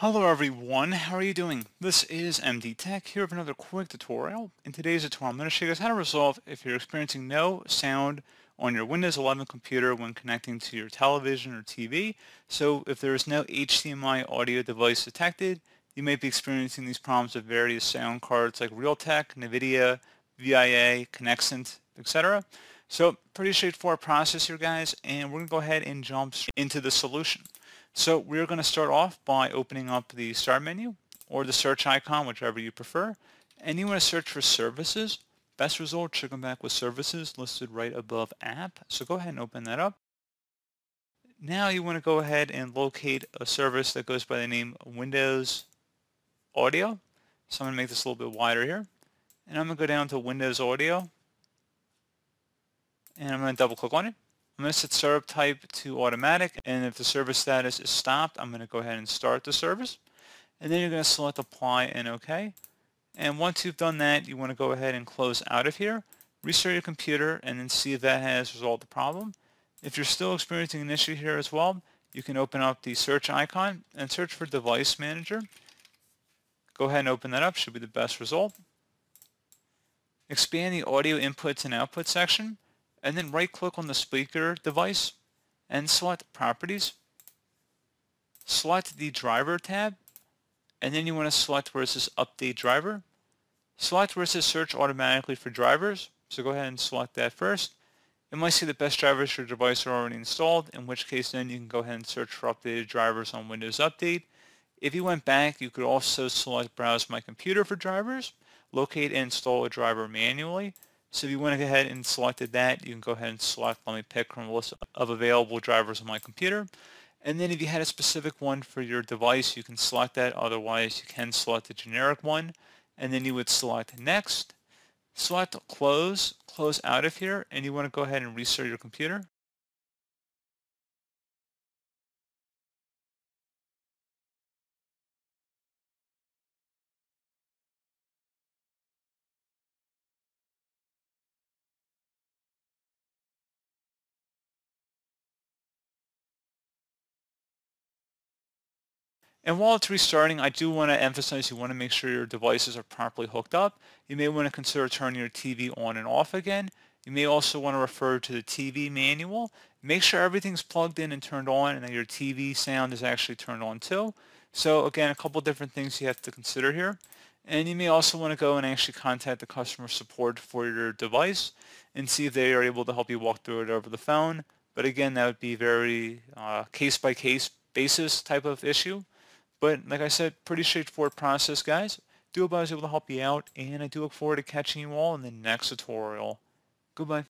Hello everyone, how are you doing? This is MD Tech here with another quick tutorial. In today's tutorial, I'm going to show you guys how to resolve if you're experiencing no sound on your Windows 11 computer when connecting to your television or TV. So if there is no HDMI audio device detected, you may be experiencing these problems with various sound cards like Realtek, NVIDIA, VIA, Connexant, etc. So pretty straightforward process here guys, and we're going to go ahead and jump into the solution. So we're going to start off by opening up the start menu or the search icon, whichever you prefer. And you want to search for services. Best result should come back with services listed right above app. So go ahead and open that up. Now you want to go ahead and locate a service that goes by the name Windows Audio. So I'm going to make this a little bit wider here. And I'm going to go down to Windows Audio. And I'm going to double click on it. I'm going to set serve type to automatic and if the service status is stopped, I'm going to go ahead and start the service. And then you're going to select apply and OK. And once you've done that, you want to go ahead and close out of here, restart your computer, and then see if that has resolved the problem. If you're still experiencing an issue here as well, you can open up the search icon and search for Device Manager. Go ahead and open that up, should be the best result. Expand the audio inputs and outputs section and then right click on the speaker device and select properties. Select the driver tab and then you want to select where it says update driver. Select where it says search automatically for drivers. So go ahead and select that first. It might say the best drivers for your device are already installed, in which case then you can go ahead and search for updated drivers on Windows Update. If you went back, you could also select Browse My Computer for drivers, locate and install a driver manually, so if you went ahead and selected that, you can go ahead and select, let me pick from a list of available drivers on my computer. And then if you had a specific one for your device, you can select that. Otherwise, you can select a generic one. And then you would select Next, select Close, close out of here, and you want to go ahead and restart your computer. And while it's restarting, I do want to emphasize you want to make sure your devices are properly hooked up. You may want to consider turning your TV on and off again. You may also want to refer to the TV manual. Make sure everything's plugged in and turned on and that your TV sound is actually turned on too. So again, a couple different things you have to consider here. And you may also want to go and actually contact the customer support for your device and see if they are able to help you walk through it over the phone. But again, that would be very case by -case basis type of issue. But like I said, pretty straightforward process, guys. Do hope I was able to help you out, and I do look forward to catching you all in the next tutorial. Goodbye.